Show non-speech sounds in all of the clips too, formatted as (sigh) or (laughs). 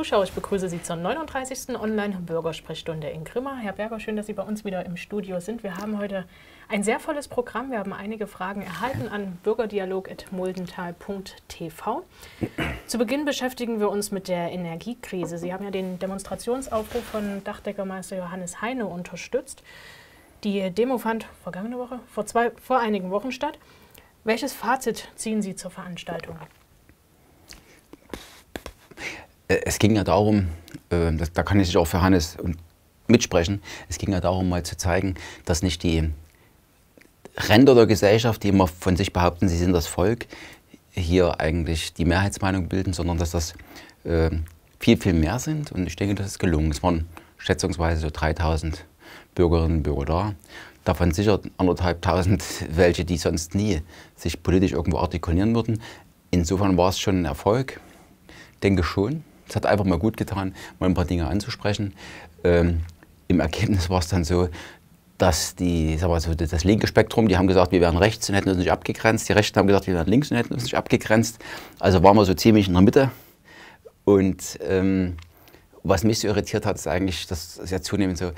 Zuschauer, ich begrüße Sie zur 39. Online-Bürgersprechstunde in Grimma. Herr Berger, schön, dass Sie bei uns wieder im Studio sind. Wir haben heute ein sehr volles Programm. Wir haben einige Fragen erhalten an bürgerdialog.muldental.tv. Zu Beginn beschäftigen wir uns mit der Energiekrise. Sie haben ja den Demonstrationsaufruf von Dachdeckermeister Johannes Heine unterstützt. Die Demo fand vergangene Woche, vor, zwei, vor einigen Wochen statt. Welches Fazit ziehen Sie zur Veranstaltung? Äh, es ging ja darum, ähm, das, da kann ich sich auch für Hannes mitsprechen, es ging ja darum, mal zu zeigen, dass nicht die Ränder der Gesellschaft, die immer von sich behaupten, sie sind das Volk, hier eigentlich die Mehrheitsmeinung bilden, sondern dass das äh, viel, viel mehr sind. Und ich denke, das ist gelungen. Es waren schätzungsweise so 3000 Bürgerinnen und Bürger da. Davon sicher anderthalb tausend, (laughs) welche, die sonst nie sich politisch irgendwo artikulieren würden. Insofern war es schon ein Erfolg, denke schon. Es hat einfach mal gut getan, mal ein paar Dinge anzusprechen. Ähm, Im Ergebnis war es dann so, dass die, sag mal so, das linke Spektrum, die haben gesagt, wir wären rechts und hätten uns nicht abgegrenzt. Die Rechten haben gesagt, wir wären links und hätten uns nicht abgegrenzt. Also waren wir so ziemlich in der Mitte. Und ähm, was mich so irritiert hat, ist eigentlich, dass es ja zunehmend so,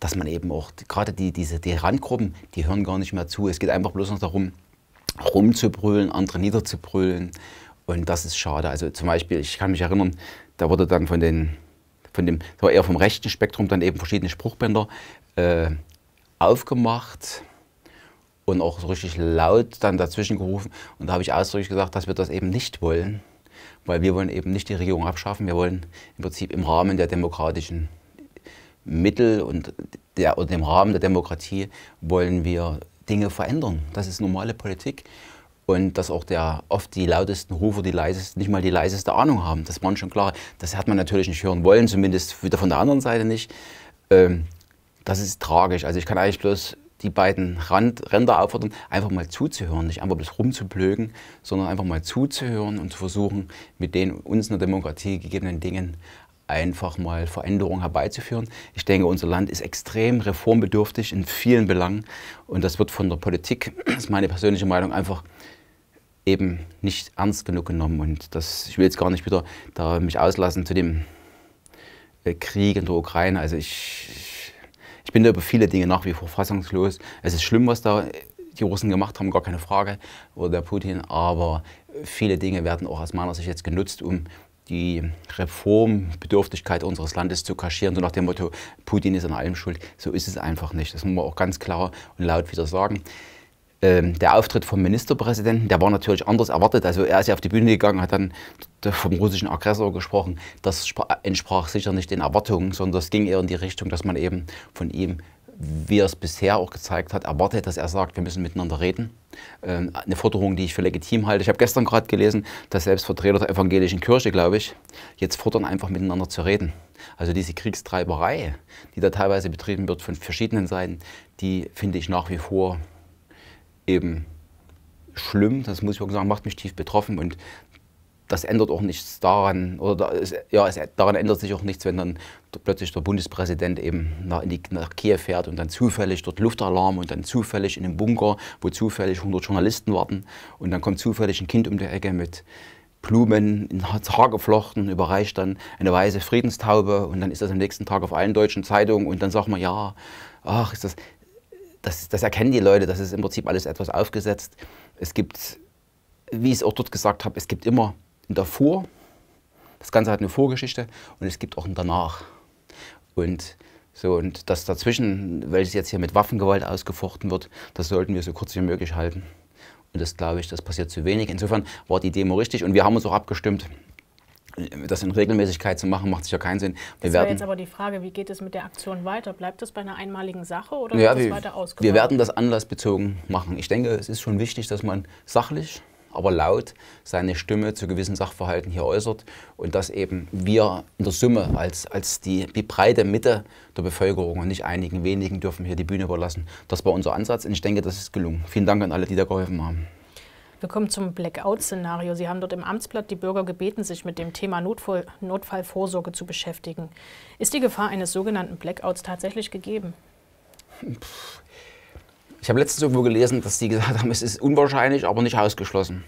dass man eben auch, gerade die, diese, die Randgruppen, die hören gar nicht mehr zu. Es geht einfach bloß noch darum, rumzubrüllen, andere niederzubrüllen. Und das ist schade. Also zum Beispiel, ich kann mich erinnern, da wurde dann von den, von dem, das war eher vom rechten Spektrum dann eben verschiedene Spruchbänder äh, aufgemacht und auch so richtig laut dann dazwischen gerufen. Und da habe ich ausdrücklich gesagt, dass wir das eben nicht wollen, weil wir wollen eben nicht die Regierung abschaffen. Wir wollen im Prinzip im Rahmen der demokratischen Mittel und, der, und im Rahmen der Demokratie wollen wir Dinge verändern. Das ist normale Politik und dass auch der, oft die lautesten Rufer, die leisesten, nicht mal die leiseste Ahnung haben. Das war schon klar. Das hat man natürlich nicht hören wollen, zumindest wieder von der anderen Seite nicht. Ähm, das ist tragisch. Also ich kann eigentlich bloß die beiden Rand, Ränder auffordern, einfach mal zuzuhören, nicht einfach bloß rumzublöken, sondern einfach mal zuzuhören und zu versuchen, mit den uns in der Demokratie gegebenen Dingen einfach mal Veränderungen herbeizuführen. Ich denke, unser Land ist extrem reformbedürftig in vielen Belangen und das wird von der Politik, (clears throat) das ist meine persönliche Meinung, einfach eben nicht ernst genug genommen. Und das, ich will jetzt gar nicht wieder da mich auslassen zu dem äh, Krieg in der Ukraine. Also ich, ich bin da über viele Dinge nach wie vor fassungslos. Es ist schlimm, was da die Russen gemacht haben, gar keine Frage, oder der Putin. Aber viele Dinge werden auch aus meiner Sicht jetzt genutzt, um die Reformbedürftigkeit unseres Landes zu kaschieren, so nach dem Motto, Putin ist an allem schuld. So ist es einfach nicht. Das muss man auch ganz klar und laut wieder sagen. Ähm, der Auftritt vom Ministerpräsidenten, der war natürlich anders erwartet. Also er ist ja auf die Bühne gegangen, hat dann vom russischen Aggressor gesprochen. Das entsprach sicher nicht den Erwartungen, sondern es ging eher in die Richtung, dass man eben von ihm, wie er es bisher auch gezeigt hat, erwartet, dass er sagt, wir müssen miteinander reden. Ähm, eine Forderung, die ich für legitim halte. Ich habe gestern gerade gelesen, dass selbst Vertreter der evangelischen Kirche, glaube ich, jetzt fordern, einfach miteinander zu reden. Also diese Kriegstreiberei, die da teilweise betrieben wird von verschiedenen Seiten, die finde ich nach wie vor eben schlimm, das muss ich wirklich sagen, macht mich tief betroffen und das ändert auch nichts daran, oder da ist, ja, es, daran ändert sich auch nichts, wenn dann plötzlich der Bundespräsident eben nach, die, nach, Kiew fährt und dann zufällig dort Luftalarm und dann zufällig in einem Bunker, wo zufällig 100 Journalisten warten und dann kommt zufällig ein Kind um die Ecke mit Blumen in Haar geflochten, überreicht dann eine weiße Friedenstaube und dann ist das am nächsten Tag auf allen deutschen Zeitungen und dann sagt man, ja, ach, ist das, das, das erkennen die Leute, das ist im Prinzip alles etwas aufgesetzt. Es gibt, wie ich es auch dort gesagt habe, es gibt immer ein Davor, das Ganze hat eine Vorgeschichte und es gibt auch ein Danach. Und so, und das dazwischen, welches jetzt hier mit Waffengewalt ausgefochten wird, das sollten wir so kurz wie möglich halten. Und das glaube ich, das passiert zu wenig. Insofern war die Demo richtig und wir haben uns auch abgestimmt das in Regelmäßigkeit zu machen, macht sicher keinen Sinn. Wir das wäre jetzt aber die Frage, wie geht es mit der Aktion weiter? Bleibt das bei einer einmaligen Sache oder ja, wird das weiter ausgebaut? Wir werden das anlassbezogen machen. Ich denke, es ist schon wichtig, dass man sachlich, aber laut seine Stimme zu gewissen Sachverhalten hier äußert und dass eben wir in der Summe als, als die, die breite Mitte der Bevölkerung und nicht einigen wenigen dürfen hier die Bühne überlassen. Das war unser Ansatz und ich denke, das ist gelungen. Vielen Dank an alle, die da geholfen haben. Wir kommen zum Blackout-Szenario. Sie haben dort im Amtsblatt die Bürger gebeten, sich mit dem Thema Notfall, Notfallvorsorge zu beschäftigen. Ist die Gefahr eines sogenannten Blackouts tatsächlich gegeben? Ich habe letztens irgendwo gelesen, dass Sie gesagt haben, es ist unwahrscheinlich, aber nicht ausgeschlossen.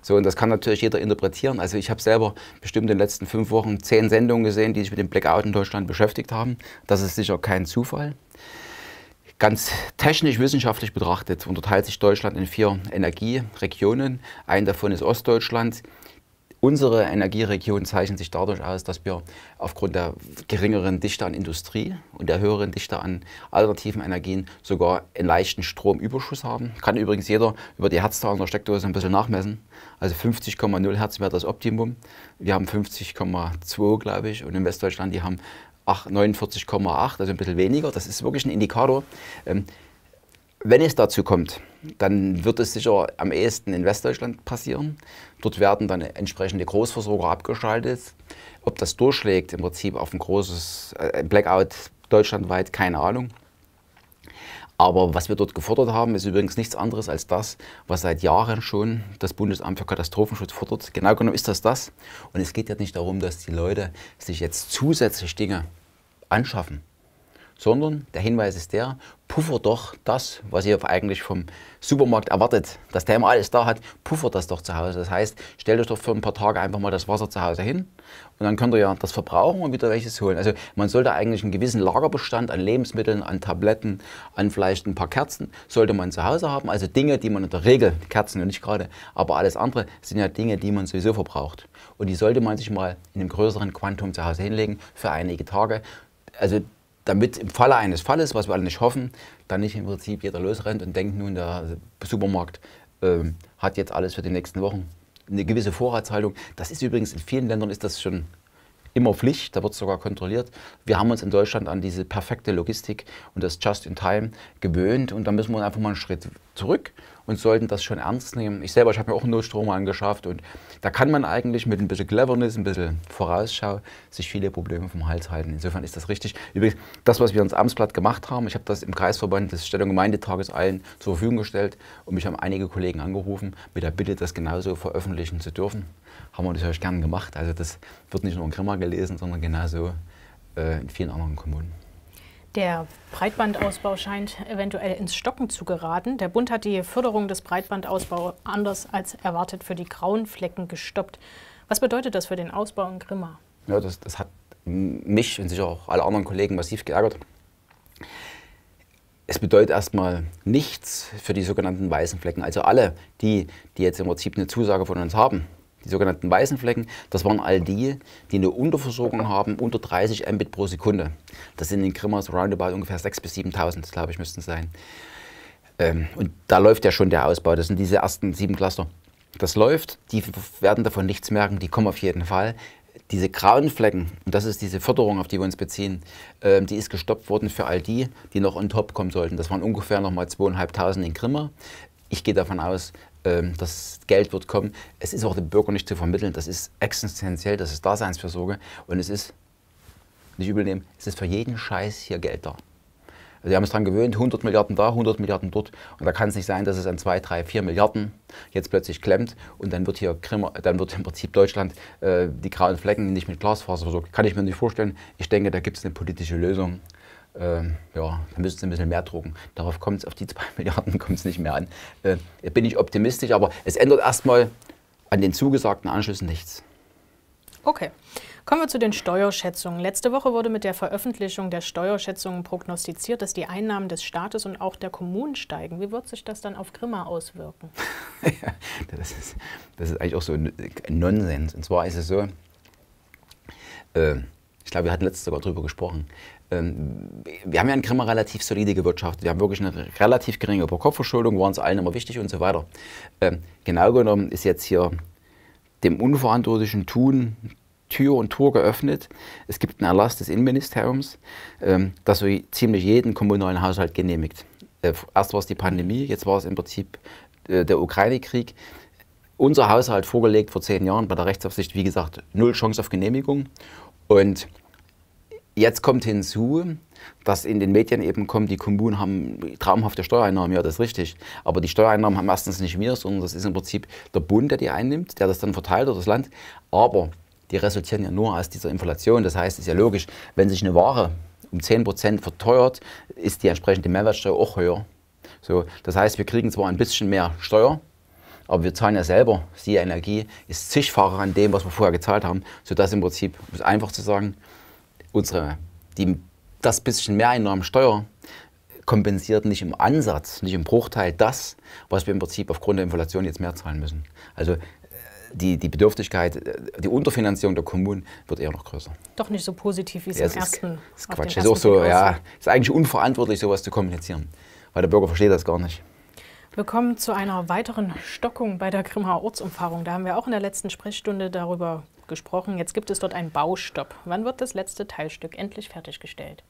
So, und das kann natürlich jeder interpretieren. Also ich habe selber bestimmt in den letzten fünf Wochen zehn Sendungen gesehen, die sich mit dem Blackout in Deutschland beschäftigt haben. Das ist sicher kein Zufall. Ganz technisch, wissenschaftlich betrachtet unterteilt sich Deutschland in vier Energieregionen. Ein davon ist Ostdeutschland. Unsere Energieregion zeichnet sich dadurch aus, dass wir aufgrund der geringeren Dichte an Industrie und der höheren Dichte an alternativen Energien sogar einen leichten Stromüberschuss haben. Kann übrigens jeder über die Herzzahl der Steckdose ein bisschen nachmessen. Also 50,0 Hertz wäre das Optimum. Wir haben 50,2, glaube ich, und in Westdeutschland, die haben 49,8, also ein bisschen weniger. Das ist wirklich ein Indikator. Ähm, wenn es dazu kommt, dann wird es sicher am ehesten in Westdeutschland passieren. Dort werden dann entsprechende Großversorger abgeschaltet. Ob das durchschlägt im Prinzip auf ein großes äh, Blackout deutschlandweit, keine Ahnung. Aber was wir dort gefordert haben, ist übrigens nichts anderes als das, was seit Jahren schon das Bundesamt für Katastrophenschutz fordert. Genau genommen ist das das. Und es geht ja nicht darum, dass die Leute sich jetzt zusätzlich Dinge anschaffen, sondern der Hinweis ist der, puffer doch das, was ihr eigentlich vom Supermarkt erwartet, dass der immer alles da hat, puffer das doch zu Hause. Das heißt, stellt euch doch für ein paar Tage einfach mal das Wasser zu Hause hin und dann könnt ihr ja das verbrauchen und wieder welches holen. Also man sollte eigentlich einen gewissen Lagerbestand an Lebensmitteln, an Tabletten, an vielleicht ein paar Kerzen, sollte man zu Hause haben. Also Dinge, die man in der Regel, Kerzen und nicht gerade, aber alles andere sind ja Dinge, die man sowieso verbraucht. Und die sollte man sich mal in einem größeren Quantum zu Hause hinlegen für einige Tage. Also damit im Falle eines Falles, was wir alle nicht hoffen, dann nicht im Prinzip jeder losrennt und denkt, nun, der Supermarkt äh, hat jetzt alles für die nächsten Wochen. Eine gewisse Vorratshaltung. Das ist übrigens in vielen Ländern ist das schon immer Pflicht, da wird es sogar kontrolliert. Wir haben uns in Deutschland an diese perfekte Logistik und das Just-in-Time gewöhnt und da müssen wir einfach mal einen Schritt zurück und sollten das schon ernst nehmen. Ich selber, ich habe mir auch einen Notstromer angeschafft und da kann man eigentlich mit ein bisschen Cleverness, ein bisschen Vorausschau sich viele Probleme vom Hals halten. Insofern ist das richtig. Übrigens, das, was wir ins Amtsblatt gemacht haben, ich habe das im Kreisverband des Stellung Gemeindetages allen zur Verfügung gestellt und mich haben einige Kollegen angerufen mit der Bitte, das genauso veröffentlichen zu dürfen. Haben wir natürlich gern gemacht. Also das wird nicht nur in Grimma gelesen, sondern genauso äh, in vielen anderen Kommunen. Der Breitbandausbau scheint eventuell ins Stocken zu geraten. Der Bund hat die Förderung des Breitbandausbaus anders als erwartet für die grauen Flecken gestoppt. Was bedeutet das für den Ausbau in Grimma? Ja, das, das hat mich und sicher auch alle anderen Kollegen massiv geärgert. Es bedeutet erstmal nichts für die sogenannten weißen Flecken. Also alle, die, die jetzt im Prinzip eine Zusage von uns haben, die sogenannten weißen Flecken, das waren all die, die eine Unterversorgung haben unter 30 Mbit pro Sekunde. Das sind in Krimmers roundabout ungefähr 6.000 bis 7.000, glaube ich, müssten es sein. Ähm, und da läuft ja schon der Ausbau. Das sind diese ersten sieben Cluster. Das läuft, die werden davon nichts merken, die kommen auf jeden Fall. Diese grauen Flecken, und das ist diese Förderung, auf die wir uns beziehen, ähm, die ist gestoppt worden für all die, die noch on top kommen sollten. Das waren ungefähr nochmal 2.500 in Grimmer. Ich gehe davon aus, ähm, das Geld wird kommen. Es ist auch dem Bürger nicht zu vermitteln. Das ist existenziell, das ist Daseinsversorge und es ist, nicht übel nehmen, es ist für jeden Scheiß hier Geld da. Also wir haben es daran gewöhnt, 100 Milliarden da, 100 Milliarden dort. Und da kann es nicht sein, dass es an 2, 3, 4 Milliarden jetzt plötzlich klemmt und dann wird hier dann wird im Prinzip Deutschland äh, die grauen Flecken nicht mit Glasfaser versorgt. Kann ich mir nicht vorstellen. Ich denke, da gibt es eine politische Lösung ähm, ja, da müssen sie ein bisschen mehr drucken. Darauf kommt es, auf die 2 (laughs) Milliarden kommt es nicht mehr an. Äh, bin ich optimistisch, aber es ändert erstmal an den zugesagten Anschlüssen nichts. Okay. Kommen wir zu den Steuerschätzungen. Letzte Woche wurde mit der Veröffentlichung der Steuerschätzungen prognostiziert, dass die Einnahmen des Staates und auch der Kommunen steigen. Wie wird sich das dann auf Grimma auswirken? (laughs) ja, das, ist, das ist eigentlich auch so ein Nonsens. Und zwar ist es so, äh, ich glaube, wir hatten letztes sogar darüber gesprochen. Ähm, wir haben ja in Grimma relativ solide gewirtschaftet. Wir haben wirklich eine relativ geringe Pro-Kopf-Verschuldung, war uns allen immer wichtig und so weiter. Ähm, genau genommen ist jetzt hier dem unverantwortlichen Tun Tür und Tor geöffnet. Es gibt einen Erlass des Innenministeriums, ähm, das so ziemlich jeden kommunalen Haushalt genehmigt. Äh, erst war es die Pandemie, jetzt war es im Prinzip äh, der Ukraine-Krieg. Unser Haushalt vorgelegt vor zehn Jahren bei der Rechtsaufsicht, wie gesagt, null Chance auf Genehmigung. Und Jetzt kommt hinzu, dass in den Medien eben kommt, die Kommunen haben traumhafte Steuereinnahmen. Ja, das ist richtig. Aber die Steuereinnahmen haben erstens nicht wir, sondern das ist im Prinzip der Bund, der die einnimmt, der das dann verteilt oder das Land. Aber die resultieren ja nur aus dieser Inflation. Das heißt, es ist ja logisch, wenn sich eine Ware um 10% verteuert, ist die entsprechende Mehrwertsteuer auch höher. So, das heißt, wir kriegen zwar ein bisschen mehr Steuer, aber wir zahlen ja selber, die Energie, ist zigfacher an dem, was wir vorher gezahlt haben, sodass im Prinzip, um es einfach zu sagen, unsere, die, das bisschen Mehreinnahmensteuer kompensiert nicht im Ansatz, nicht im Bruchteil das, was wir im Prinzip aufgrund der Inflation jetzt mehr zahlen müssen. Also äh, die, die Bedürftigkeit, äh, die Unterfinanzierung der Kommunen wird eher noch größer. Doch nicht so positiv, wie es ja, im ist, ersten. Das ist Quatsch. ist auch so, ja, ist eigentlich unverantwortlich, sowas zu kommunizieren, weil der Bürger versteht das gar nicht. Wir kommen zu einer weiteren Stockung bei der Grimmaer Ortsumfahrung. Da haben wir auch in der letzten Sprechstunde darüber gesprochen. Jetzt gibt es dort einen Baustopp. Wann wird das letzte Teilstück endlich fertiggestellt?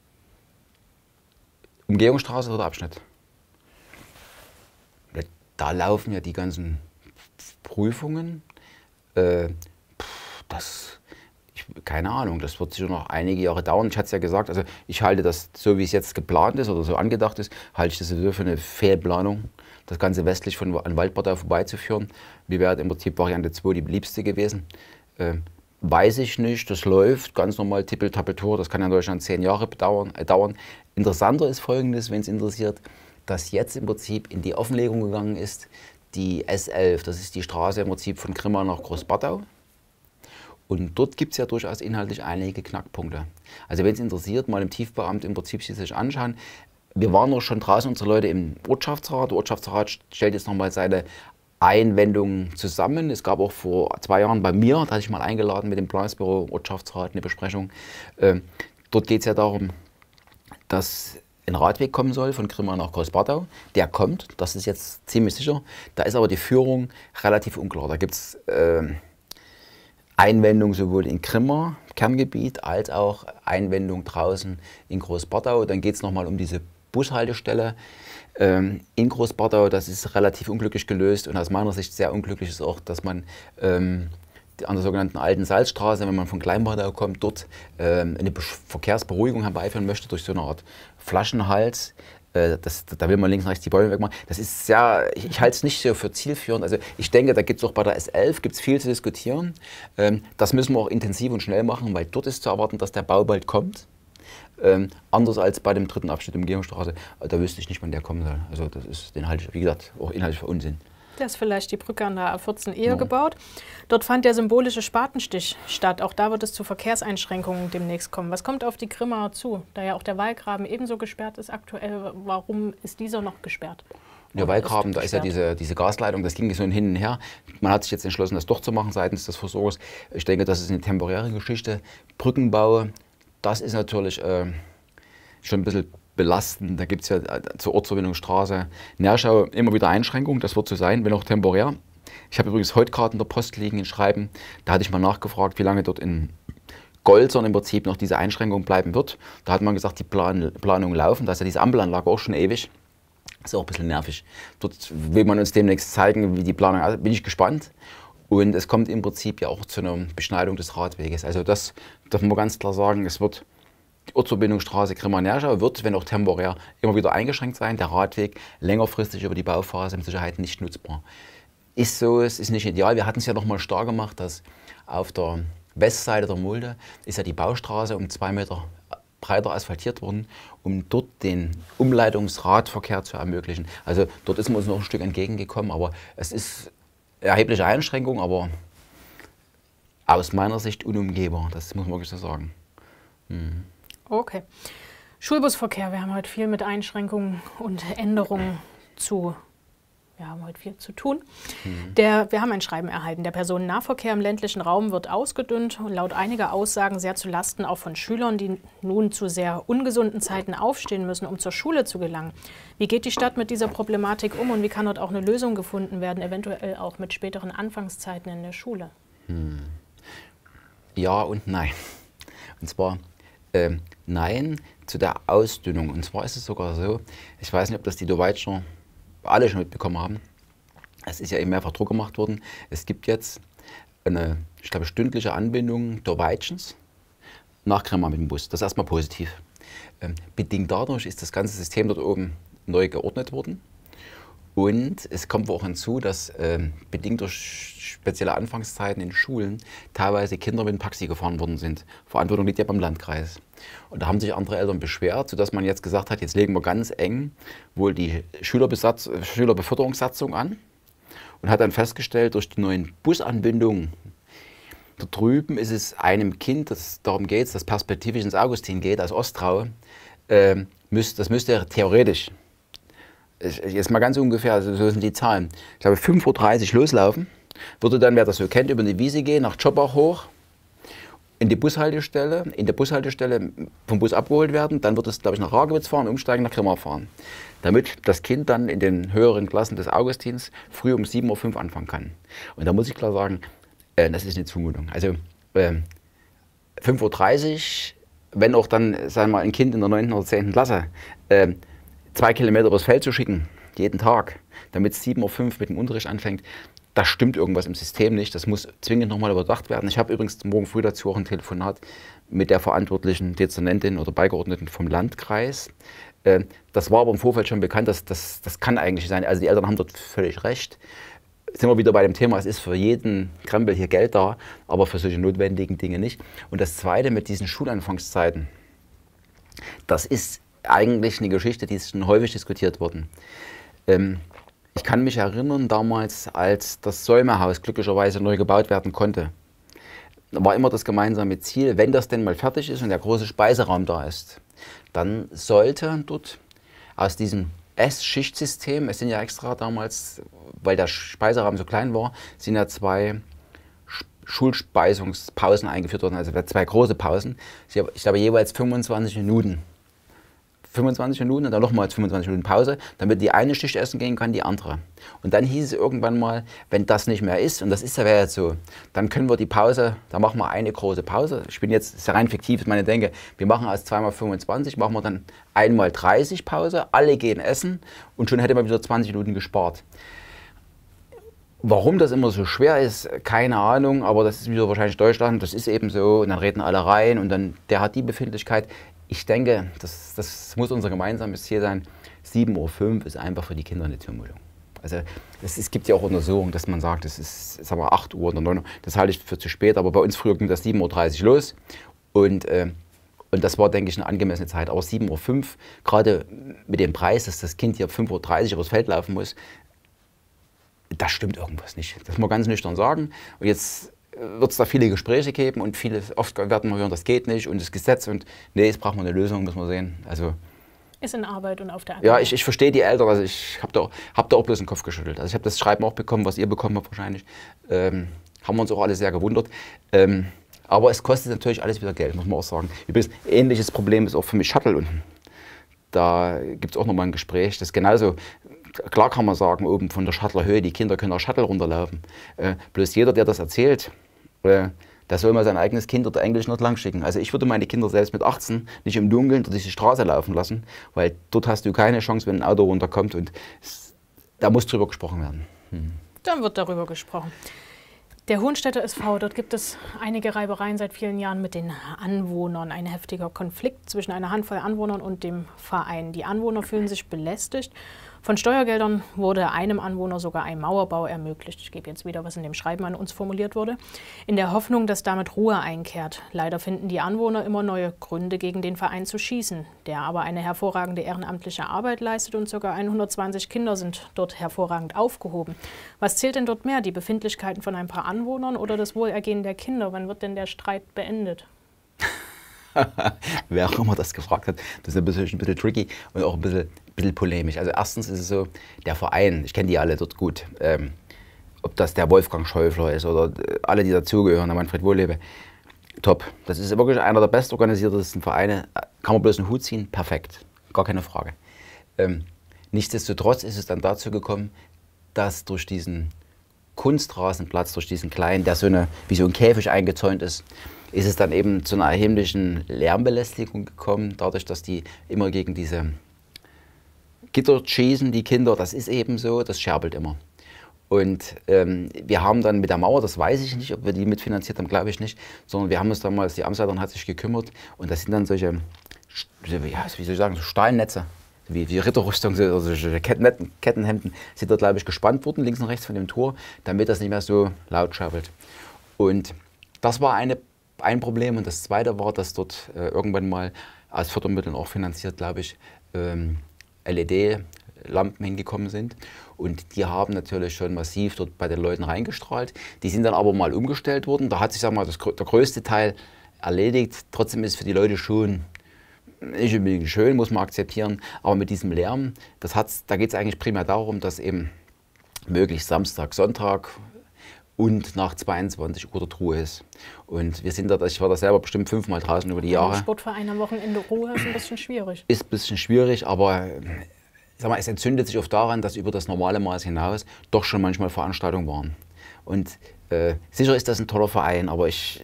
Umgehungsstraße oder Abschnitt? Da laufen ja die ganzen Prüfungen. Äh, das, ich, keine Ahnung, das wird sicher noch einige Jahre dauern. Ich hatte es ja gesagt, also ich halte das, so wie es jetzt geplant ist oder so angedacht ist, halte ich das für eine Fehlplanung, das Ganze westlich von an Waldpartei vorbeizuführen. Mir wäre im Prinzip Variante 2 die liebste gewesen äh, weiß ich nicht, das läuft ganz normal Tippeltappeltor, das kann ja in Deutschland zehn Jahre bedauern, äh, dauern. Interessanter ist folgendes, wenn es interessiert, dass jetzt im Prinzip in die Offenlegung gegangen ist, die S11, das ist die Straße im Prinzip von Grimma nach Großbadau. Und dort gibt es ja durchaus inhaltlich einige Knackpunkte. Also wenn es interessiert, mal im Tiefbeamt im Prinzip sich anschauen. Wir waren noch schon draußen, unsere Leute im Ortschaftsrat. Der Ortschaftsrat stellt jetzt nochmal seine Einwendungen zusammen. Es gab auch vor zwei Jahren bei mir, da hatte ich mal eingeladen mit dem Planungsbüro, Wirtschaftsrat, eine Besprechung. Ähm, dort geht es ja darum, dass ein Radweg kommen soll von Grimma nach Großbadau. Der kommt, das ist jetzt ziemlich sicher. Da ist aber die Führung relativ unklar. Da gibt es äh, Einwendungen sowohl in Grimma, Kerngebiet, als auch Einwendungen draußen in Großbadau. Dann geht es nochmal um diese Bushaltestelle ähm, in Großbardau, das ist relativ unglücklich gelöst und aus meiner Sicht sehr unglücklich ist auch, dass man ähm, an der sogenannten Alten Salzstraße, wenn man von Kleinbadau kommt, dort ähm, eine Verkehrsberuhigung herbeiführen möchte durch so eine Art Flaschenhals. Äh, das, da will man links und rechts die Bäume wegmachen. Das ist sehr, ich, ich halte es nicht so für zielführend. Also ich denke, da gibt es auch bei der S11 gibt's viel zu diskutieren. Ähm, das müssen wir auch intensiv und schnell machen, weil dort ist zu erwarten, dass der Bau bald kommt. Ähm, anders als bei dem dritten Abschnitt im Gehmstraße, äh, da wüsste ich nicht, wann der kommen soll. Also das ist, den halte ich, wie gesagt, auch inhaltlich für Unsinn. Der ist vielleicht die Brücke an der A14 eher ja. gebaut. Dort fand der symbolische Spatenstich statt. Auch da wird es zu Verkehrseinschränkungen demnächst kommen. Was kommt auf die Grimma zu? Da ja auch der Wallgraben ebenso gesperrt ist aktuell, warum ist dieser noch gesperrt? Der Wallgraben, da ist ja diese, diese Gasleitung, das ging so hin und her. Man hat sich jetzt entschlossen, das doch zu machen seitens des Versorgers. Ich denke, das ist eine temporäre Geschichte. Brückenbau das ist natürlich äh, schon ein bisschen belastend. Da gibt es ja äh, zur Ortsverbindung Nährschau immer wieder Einschränkungen. Das wird so sein, wenn auch temporär. Ich habe übrigens heute gerade in der Post liegen in Schreiben. Da hatte ich mal nachgefragt, wie lange dort in Golzern im Prinzip noch diese Einschränkung bleiben wird. Da hat man gesagt, die Plan Planungen laufen. Da ist ja diese Ampelanlage auch schon ewig. Das ist auch ein bisschen nervig. Dort will man uns demnächst zeigen, wie die Planung aussieht. Bin ich gespannt. Und es kommt im Prinzip ja auch zu einer Beschneidung des Radweges. Also das darf man ganz klar sagen, es wird die Ortsverbindung Straße wird, wenn auch temporär, immer wieder eingeschränkt sein. Der Radweg längerfristig über die Bauphase mit Sicherheit nicht nutzbar. Ist so, es ist nicht ideal. Wir hatten es ja nochmal stark gemacht, dass auf der Westseite der Mulde ist ja die Baustraße um zwei Meter breiter asphaltiert worden, um dort den Umleitungsradverkehr zu ermöglichen. Also dort ist man uns noch ein Stück entgegengekommen, aber es ist erhebliche Einschränkung, aber aus meiner Sicht unumgehbar, das muss man wirklich so sagen. Mhm. Okay. Schulbusverkehr, wir haben heute viel mit Einschränkungen und Änderungen zu wir haben heute viel zu tun. Mhm. Der, wir haben ein Schreiben erhalten. Der Personennahverkehr im ländlichen Raum wird ausgedünnt und laut einiger Aussagen sehr zu Lasten auch von Schülern, die nun zu sehr ungesunden Zeiten aufstehen müssen, um zur Schule zu gelangen. Wie geht die Stadt mit dieser Problematik um und wie kann dort auch eine Lösung gefunden werden, eventuell auch mit späteren Anfangszeiten in der Schule? Mhm. Ja und nein. Und zwar äh, nein zu der Ausdünnung. Und zwar ist es sogar so, ich weiß nicht, ob das die Dowaldscher alle schon mitbekommen haben, es ist ja eben mehrfach Druck gemacht worden. Es gibt jetzt eine, ich glaube, stündliche Anbindung der Weitschens nach Kremmer mit dem Bus. Das ist erstmal positiv. Ähm, bedingt dadurch ist das ganze System dort oben neu geordnet worden. Und es kommt auch hinzu, dass ähm, bedingt durch spezielle Anfangszeiten in Schulen teilweise Kinder mit dem Taxi gefahren worden sind. Verantwortung liegt ja beim Landkreis. Und da haben sich andere Eltern beschwert, sodass man jetzt gesagt hat, jetzt legen wir ganz eng wohl die Schülerbesatz, Schülerbeförderungssatzung an und hat dann festgestellt, durch die neuen Busanbindungen da drüben ist es einem Kind, das darum geht, das perspektivisch ins Augustin geht, als Ostrau, äh, müsst, das müsste theoretisch jetzt mal ganz ungefähr, also so sind die Zahlen. Ich glaube, 5.30 Uhr loslaufen, würde dann, wer das so kennt, über die Wiese gehen, nach Choppach hoch, in die Bushaltestelle, in der Bushaltestelle vom Bus abgeholt werden, dann wird es, glaube ich, nach Ragewitz fahren, umsteigen, nach Grimma fahren. Damit das Kind dann in den höheren Klassen des Augustins früh um 7.05 Uhr anfangen kann. Und da muss ich klar sagen, äh, das ist eine Zumutung. Also äh, 5.30 Uhr, wenn auch dann, sagen wir mal, ein Kind in der 9. oder 10. Klasse, äh, zwei Kilometer übers Feld zu schicken, jeden Tag, damit es 7.05 Uhr mit dem Unterricht anfängt, da stimmt irgendwas im System nicht. Das muss zwingend nochmal überdacht werden. Ich habe übrigens morgen früh dazu auch ein Telefonat mit der verantwortlichen Dezernentin oder Beigeordneten vom Landkreis. Ähm, das war aber im Vorfeld schon bekannt, dass das, das kann eigentlich sein. Also die Eltern haben dort völlig recht. Jetzt sind wir wieder bei dem Thema, es ist für jeden Krempel hier Geld da, aber für solche notwendigen Dinge nicht. Und das Zweite mit diesen Schulanfangszeiten, das ist eigentlich eine Geschichte, die ist schon häufig diskutiert worden. Ähm, ich kann mich erinnern, damals, als das Säumehaus glücklicherweise neu gebaut werden konnte, war immer das gemeinsame Ziel, wenn das denn mal fertig ist und der große Speiseraum da ist, dann sollte dort aus diesem S-Schichtsystem, es sind ja extra damals, weil der Speiseraum so klein war, sind ja zwei Schulspeisungspausen eingeführt worden, also zwei große Pausen. Ich glaube jeweils 25 Minuten. 25 Minuten und dann nochmals 25 Minuten Pause, damit die eine Schicht essen gehen kann, die andere. Und dann hieß es irgendwann mal, wenn das nicht mehr ist, und das ist ja jetzt so, dann können wir die Pause, da machen wir eine große Pause. Ich bin jetzt, ist ja rein fiktiv, ich meine Denke, wir machen aus 2x25, machen wir dann einmal 30 Pause, alle gehen essen und schon hätte man wieder 20 Minuten gespart. Warum das immer so schwer ist, keine Ahnung, aber das ist wieder wahrscheinlich Deutschland, das ist eben so und dann reden alle rein und dann der hat die Befindlichkeit ich denke, das, das muss unser gemeinsames Ziel sein. 7.05 Uhr ist einfach für die Kinder eine Zumutung. Also es, es, gibt ja auch Untersuchungen, dass man sagt, es ist sagen wir, 8 Uhr oder 9 Uhr. Das halte ich für zu spät, aber bei uns früher ging das 7.30 Uhr los. Und, äh, und das war, denke ich, eine angemessene Zeit. Aber 7.05 Uhr, gerade mit dem Preis, dass das Kind hier 5.30 Uhr übers Feld laufen muss, das stimmt irgendwas nicht. Das muss man ganz nüchtern sagen. Und jetzt wird es da viele Gespräche geben und viele, oft werden wir hören, das geht nicht und das Gesetz und nee, jetzt brauchen wir eine Lösung, müssen wir sehen. Also, ist in Arbeit und auf der Agenda. Ja, ich, ich verstehe die Eltern, also ich habe da, hab da auch bloß den Kopf geschüttelt. Also ich habe das Schreiben auch bekommen, was ihr bekommen habt wahrscheinlich. Ähm, haben wir uns auch alle sehr gewundert. Ähm, aber es kostet natürlich alles wieder Geld, muss man auch sagen. Übrigens, ähnliches Problem ist auch für mich Shuttle unten. Da gibt es auch nochmal ein Gespräch, das ist genauso klar kann man sagen, oben von der Shuttlerhöhe, die Kinder können auch Shuttle runterlaufen. Äh, bloß jeder, der das erzählt, oder äh, da soll man sein eigenes Kind oder Englisch nicht lang schicken. Also ich würde meine Kinder selbst mit 18 nicht im Dunkeln durch die Straße laufen lassen, weil dort hast du keine Chance, wenn ein Auto runterkommt und da muss drüber gesprochen werden. Hm. Dann wird darüber gesprochen. Der Hohenstädter SV, dort gibt es einige Reibereien seit vielen Jahren mit den Anwohnern. Ein heftiger Konflikt zwischen einer Handvoll Anwohnern und dem Verein. Die Anwohner fühlen sich belästigt von Steuergeldern wurde einem Anwohner sogar ein Mauerbau ermöglicht. Ich gebe jetzt wieder, was in dem Schreiben an uns formuliert wurde. In der Hoffnung, dass damit Ruhe einkehrt. Leider finden die Anwohner immer neue Gründe, gegen den Verein zu schießen, der aber eine hervorragende ehrenamtliche Arbeit leistet und sogar 120 Kinder sind dort hervorragend aufgehoben. Was zählt denn dort mehr, die Befindlichkeiten von ein paar Anwohnern oder das Wohlergehen der Kinder? Wann wird denn der Streit beendet? (laughs) Wer auch immer das gefragt hat, das ist ein bisschen, ein bisschen tricky und auch ein bisschen bisschen polemisch. Also erstens ist es so, der Verein, ich kenne die alle dort gut, ähm, ob das der Wolfgang Schäufler ist oder alle, die dazugehören, der Manfred Wohllebe, top. Das ist wirklich einer der bestorganisiertesten Vereine. Kann man bloß einen Hut ziehen? Perfekt. Gar keine Frage. Ähm, nichtsdestotrotz ist es dann dazu gekommen, dass durch diesen Kunstrasenplatz, durch diesen kleinen, der so eine, wie so ein Käfig eingezäunt ist, ist es dann eben zu einer erheblichen Lärmbelästigung gekommen, dadurch, dass die immer gegen diese Gitter schießen die Kinder, das ist eben so, das scherbelt immer. Und ähm, wir haben dann mit der Mauer, das weiß ich nicht, ob wir die mitfinanziert haben, glaube ich nicht, sondern wir haben uns damals, die Amtsleiterin hat sich gekümmert und das sind dann solche, ja, wie soll ich sagen, so Stahlnetze, wie, wie Ritterrüstung, so, so Ketten, Kettenhemden, sind da, glaube ich, gespannt worden, links und rechts von dem Tor, damit das nicht mehr so laut scherbelt. Und das war eine, ein Problem und das zweite war, dass dort äh, irgendwann mal aus Fördermitteln auch finanziert, glaube ich, ähm, LED-Lampen hingekommen sind. Und die haben natürlich schon massiv dort bei den Leuten reingestrahlt. Die sind dann aber mal umgestellt worden. Da hat sich sag mal, das, der größte Teil erledigt. Trotzdem ist es für die Leute schon nicht unbedingt schön, muss man akzeptieren. Aber mit diesem Lärm, das hat's, da geht es eigentlich primär darum, dass eben möglichst Samstag, Sonntag, und nach 22 Uhr der Ruhe ist. Und wir sind da, ich war da selber bestimmt fünfmal draußen über die Jahre. Im Sportverein am Wochenende Ruhe ist ein bisschen schwierig. Ist ein bisschen schwierig, aber sag mal, es entzündet sich oft daran, dass über das normale Maß hinaus doch schon manchmal Veranstaltungen waren. Und äh, sicher ist das ein toller Verein, aber ich,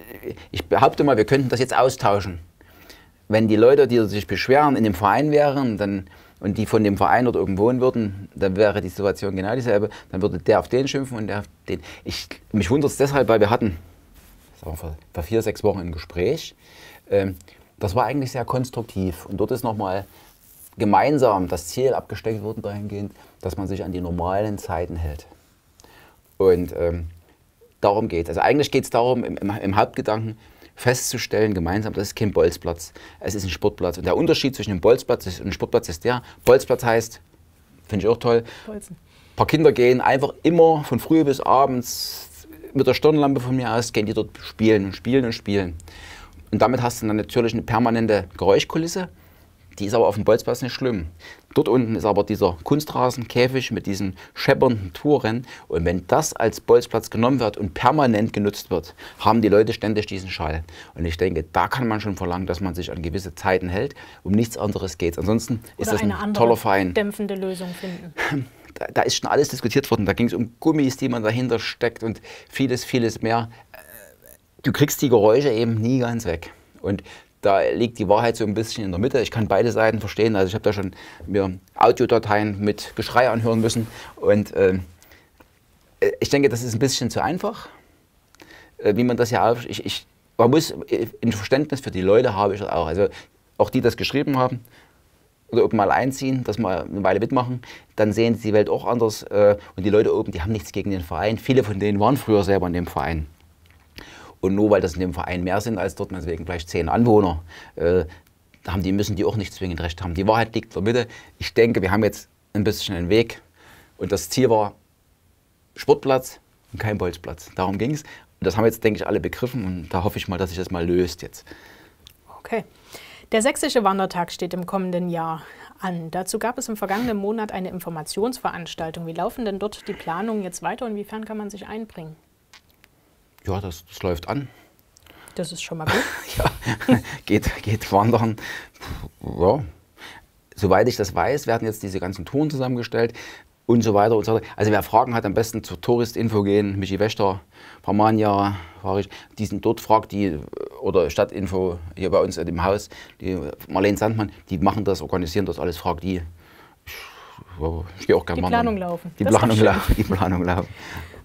ich behaupte mal, wir könnten das jetzt austauschen. Wenn die Leute, die sich beschweren, in dem Verein wären, dann und die von dem Verein dort irgendwo wohnen würden, dann wäre die Situation genau dieselbe. Dann würde der auf den schimpfen und der auf den. Ich, mich wundert es deshalb, weil wir hatten vor vier, sechs Wochen ein Gespräch. Ähm, das war eigentlich sehr konstruktiv und dort ist nochmal gemeinsam das Ziel abgesteckt worden dahingehend, dass man sich an die normalen Zeiten hält. Und ähm, darum geht es. Also eigentlich geht es darum, im, im Hauptgedanken, festzustellen gemeinsam, das ist kein Bolzplatz, es ist ein Sportplatz. Und der Unterschied zwischen einem Bolzplatz und einem Sportplatz ist der, Bolzplatz heißt, finde ich auch toll, ein paar Kinder gehen einfach immer von früh bis abends mit der Stirnlampe von mir aus, gehen die dort spielen und spielen und spielen. Und damit hast du dann natürlich eine permanente Geräuschkulisse die ist aber auf dem Bolzplatz nicht schlimm. Dort unten ist aber dieser Kunstrasenkäfig mit diesen scheppernden Touren. Und wenn das als Bolzplatz genommen wird und permanent genutzt wird, haben die Leute ständig diesen Schall. Und ich denke, da kann man schon verlangen, dass man sich an gewisse Zeiten hält. Um nichts anderes geht es. Ansonsten Oder ist das ein toller Verein. dämpfende Lösung finden. (laughs) Da, da ist schon alles diskutiert worden. Da ging es um Gummis, die man dahinter steckt und vieles, vieles mehr. Äh, du kriegst die Geräusche eben nie ganz weg. Und da liegt die Wahrheit so ein bisschen in der Mitte. Ich kann beide Seiten verstehen. Also ich habe da schon mir Audiodateien mit Geschrei anhören müssen. Und ähm, äh, ich denke, das ist ein bisschen zu einfach, äh, wie man das ja auf. Ich, ich, man muss äh, ein Verständnis für die Leute habe ich auch. Also auch die, die das geschrieben haben, oder ob mal einziehen, dass mal eine Weile mitmachen, dann sehen sie die Welt auch anders. Äh, und die Leute oben, die haben nichts gegen den Verein. Viele von denen waren früher selber in dem Verein. Und nur weil das in dem Verein mehr sind als dort, meinetwegen vielleicht zehn Anwohner, äh, müssen die auch nicht zwingend recht haben. Die Wahrheit liegt in der Mitte. Ich denke, wir haben jetzt ein bisschen einen Weg. Und das Ziel war Sportplatz und kein Bolzplatz. Darum ging es. Und Das haben jetzt, denke ich, alle begriffen. Und da hoffe ich mal, dass sich das mal löst jetzt. Okay. Der Sächsische Wandertag steht im kommenden Jahr an. Dazu gab es im vergangenen Monat eine Informationsveranstaltung. Wie laufen denn dort die Planungen jetzt weiter und inwiefern kann man sich einbringen? ja, das, das läuft an. Das ist schon mal gut. (laughs) ja, geht, geht wandern. Ja. Soweit ich das weiß, werden jetzt diese ganzen Touren zusammengestellt und so weiter und so weiter. Also wer Fragen hat, am besten zur Touristinfo gehen, Michi Wächter, Parmania, Farich, die sind dort, fragt die, oder Stadtinfo hier bei uns im Haus, die Marlene Sandmann, die machen das, organisieren das alles, fragt die. Ich, ich gehe auch gerne Die Die Planung laufen, die Planung laufen.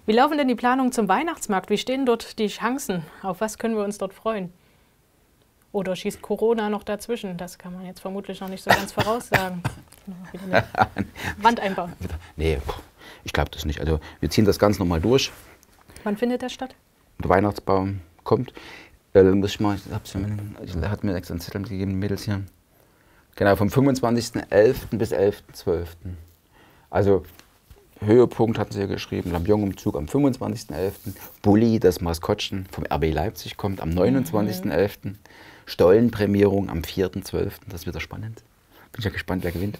Wie laufen denn die Planungen zum Weihnachtsmarkt? Wie stehen dort die Chancen? Auf was können wir uns dort freuen? Oder schießt Corona noch dazwischen? Das kann man jetzt vermutlich noch nicht so ganz voraussagen. (laughs) Wand einbauen. Nee, ich glaube das nicht. Also wir ziehen das Ganze nochmal durch. Wann findet das statt? Der Weihnachtsbaum kommt. Äh, muss ich mal, ich, ich also, hat mir extra einen Zettel gegeben, Mädels hier. Genau, vom 25.11. bis 11.12. Also Höhepunkt hatten sie ja geschrieben, lampion im Zug am 25.11., Bulli, das Maskottchen vom RB Leipzig kommt am 29.11., Stollenprämierung am 4.12., das wird ja spannend. Bin ich ja gespannt, wer gewinnt.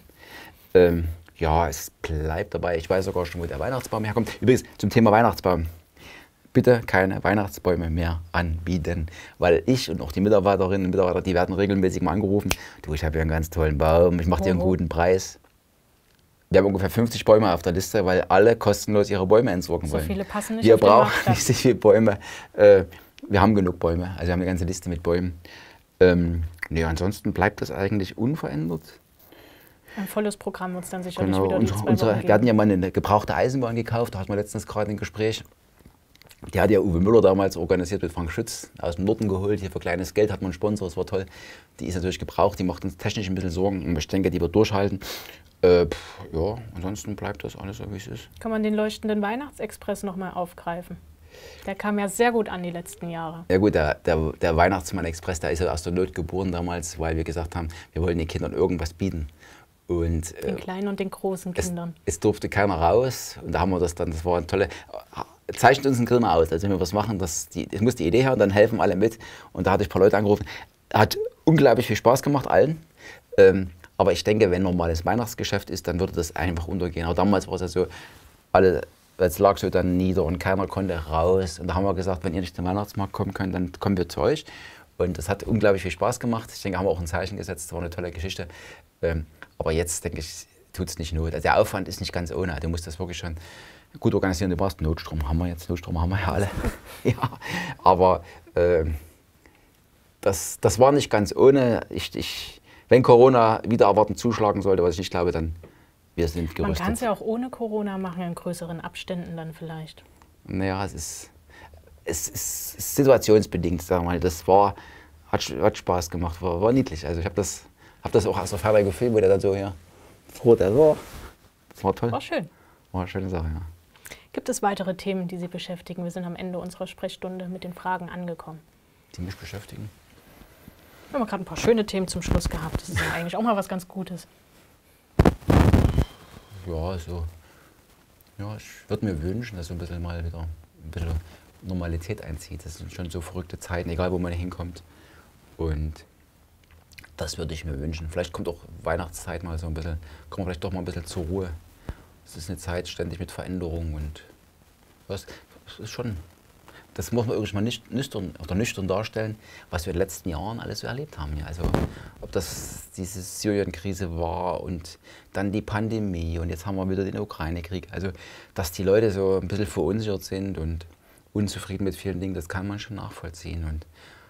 Ähm, ja, es bleibt dabei. Ich weiß sogar schon, wo der Weihnachtsbaum herkommt. Übrigens, zum Thema Weihnachtsbaum. Bitte keine Weihnachtsbäume mehr anbieten, weil ich und auch die Mitarbeiterinnen und Mitarbeiter, die werden regelmäßig mal angerufen. Du, ich habe hier einen ganz tollen Baum, ich mache dir einen guten Preis wir haben ungefähr 50 Bäume auf der Liste, weil alle kostenlos ihre Bäume entsorgen wollen. So viele passen nicht Wir brauchen nicht so viele Bäume. Äh, wir haben genug Bäume, also wir haben eine ganze Liste mit Bäumen. Ähm, nee, ansonsten bleibt das eigentlich unverändert. Ein volles Programm wird es dann sicherlich genau, wieder unsere, unsere, Wir hatten ja mal eine gebrauchte Eisenbahn gekauft, da hatten wir letztens gerade ein Gespräch. Die hat ja Uwe Müller damals organisiert mit Frank Schütz aus dem Norden geholt. Hier für kleines Geld hat man einen Sponsor, das war toll. Die ist natürlich gebraucht, die macht uns technisch ein bisschen Sorgen. Und ich denke, die wird durchhalten. Äh, pff, ja, ansonsten bleibt das alles so, wie es ist. Kann man den leuchtenden Weihnachtsexpress nochmal aufgreifen? Der kam ja sehr gut an die letzten Jahre. Ja gut, der, der, der Weihnachtsmann-Express, der ist ja aus der Not geboren damals, weil wir gesagt haben, wir wollen den Kindern irgendwas bieten. Und, den äh, kleinen und den großen Kindern. Es, es, durfte keiner raus und da haben wir das dann, das war ein tolle, zeichnet uns einen Grill aus. Also wenn wir was machen, das, die, das muss die Idee her und dann helfen alle mit. Und da hatte ich ein paar Leute angerufen. Hat unglaublich viel Spaß gemacht allen. Ähm, aber ich denke, wenn normales Weihnachtsgeschäft ist, dann würde das einfach untergehen. Aber damals war es ja so, alle, es lag so dann nieder und keiner konnte raus. Und da haben wir gesagt, wenn ihr nicht zum Weihnachtsmarkt kommen könnt, dann kommen wir zu euch. Und das hat unglaublich viel Spaß gemacht. Ich denke, haben wir auch ein Zeichen gesetzt. Das war eine tolle Geschichte. Ähm, aber jetzt, denke ich, tut es nicht Not. Also der Aufwand ist nicht ganz ohne. Du musst das wirklich schon gut organisieren. Du brauchst Notstrom, haben wir jetzt. Notstrom haben wir ja alle. (laughs) ja, aber äh, das, das war nicht ganz ohne. Ich, ich, wenn Corona wieder erwarten zuschlagen sollte, was ich nicht glaube, dann wir sind gerüstet. Man kann es ja auch ohne Corona machen, in größeren Abständen dann vielleicht. Naja, es ist, es ist situationsbedingt, sagen wir mal. Das war, hat, hat Spaß gemacht, war, war niedlich. Also ich habe das, hab das auch aus der Ferne gefilmt, wo der dann so, ja, Rot also. Das war toll. War schön. War eine schöne Sache, ja. Gibt es weitere Themen, die Sie beschäftigen? Wir sind am Ende unserer Sprechstunde mit den Fragen angekommen. Die mich beschäftigen? Wir haben gerade ein paar schöne Themen zum Schluss gehabt. Das ist ja eigentlich auch mal was ganz Gutes. Ja, also, Ja, ich würde mir wünschen, dass so ein bisschen mal wieder ein bisschen Normalität einzieht. Das sind schon so verrückte Zeiten, egal wo man hinkommt. Und das würde ich mir wünschen. Vielleicht kommt auch Weihnachtszeit mal so ein bisschen, kommen vielleicht doch mal ein bisschen zur Ruhe. Es ist eine Zeit ständig mit Veränderungen und was, das ist schon, das muss man irgendwie mal nicht, nüchtern, oder nüchtern darstellen, was wir in den letzten Jahren alles so erlebt haben. Ja, also ob das diese Syrien-Krise war und dann die Pandemie und jetzt haben wir wieder den Ukraine-Krieg. Also dass die Leute so ein bisschen verunsichert sind und unzufrieden mit vielen Dingen, das kann man schon nachvollziehen. Und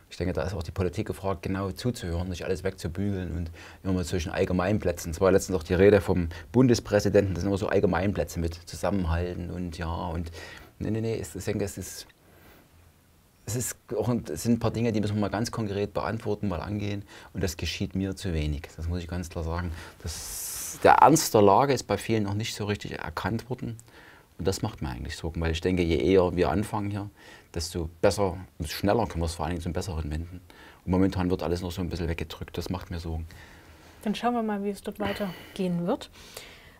ich denke, da ist auch die Politik gefragt, genau zuzuhören, nicht alles wegzubügeln und immer mal zwischen Allgemeinplätzen. Es war letztens auch die Rede vom Bundespräsidenten, das sind immer so Allgemeinplätze mit zusammenhalten und ja und nee, nee, nee, ich denke, es ist es, ist auch, es sind ein paar Dinge, die müssen wir mal ganz konkret beantworten, mal angehen. Und das geschieht mir zu wenig. Das muss ich ganz klar sagen. Das, der Ernst der Lage ist bei vielen noch nicht so richtig erkannt worden. Und das macht mir eigentlich Sorgen, weil ich denke, je eher wir anfangen hier, desto besser, umso schneller können wir es vor allen Dingen zum Besseren wenden. Und momentan wird alles noch so ein bisschen weggedrückt, das macht mir Sorgen. Dann schauen wir mal, wie es dort weitergehen wird.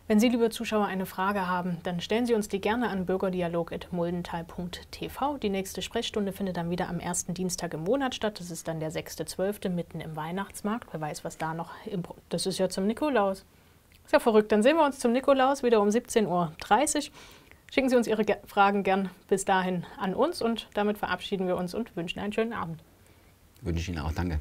Wenn Sie, liebe Zuschauer, eine Frage haben, dann stellen Sie uns die gerne an bürgerdialog.muldental.tv. Die nächste Sprechstunde findet dann wieder am ersten Dienstag im Monat statt. Das ist dann der 6.12. mitten im Weihnachtsmarkt. Wer weiß, was da noch im... das ist ja zum Nikolaus. Ist ja verrückt. Dann sehen wir uns zum Nikolaus wieder um 17.30 Uhr. Schicken Sie uns Ihre Fragen gern bis dahin an uns und damit verabschieden wir uns und wünschen einen schönen Abend. Wünsche ich Ihnen auch, danke.